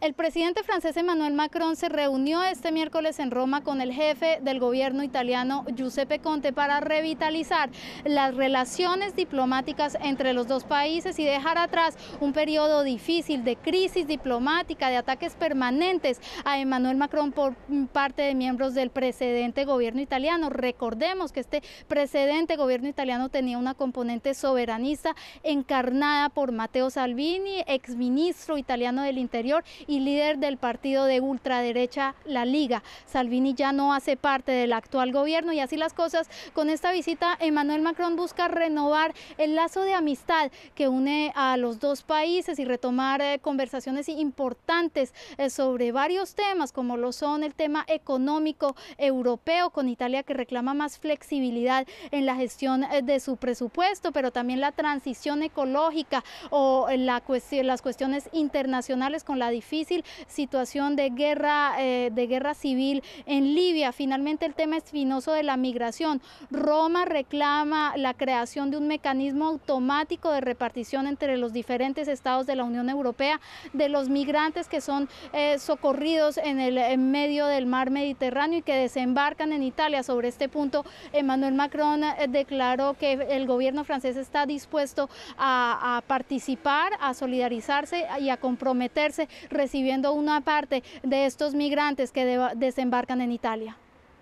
El presidente francés Emmanuel Macron se reunió este miércoles en Roma con el jefe del gobierno italiano Giuseppe Conte para revitalizar las relaciones diplomáticas entre los dos países y dejar atrás un periodo difícil de crisis diplomática, de ataques permanentes a Emmanuel Macron por parte de miembros del precedente gobierno italiano. Recordemos que este precedente gobierno italiano tenía una componente soberanista encarnada por Matteo Salvini, exministro italiano del Interior, y líder del partido de ultraderecha La Liga. Salvini ya no hace parte del actual gobierno y así las cosas. Con esta visita, Emmanuel Macron busca renovar el lazo de amistad que une a los dos países y retomar eh, conversaciones importantes eh, sobre varios temas, como lo son el tema económico europeo con Italia que reclama más flexibilidad en la gestión eh, de su presupuesto, pero también la transición ecológica o la las cuestiones internacionales con la difícil situación de guerra, eh, de guerra civil en Libia. Finalmente el tema espinoso de la migración. Roma reclama la creación de un mecanismo automático de repartición entre los diferentes estados de la Unión Europea de los migrantes que son eh, socorridos en el medio del mar Mediterráneo y que desembarcan en Italia. Sobre este punto, Emmanuel Macron eh, declaró que el gobierno francés está dispuesto a, a participar, a solidarizarse y a comprometerse recibiendo una parte de estos migrantes que desembarcan en Italia.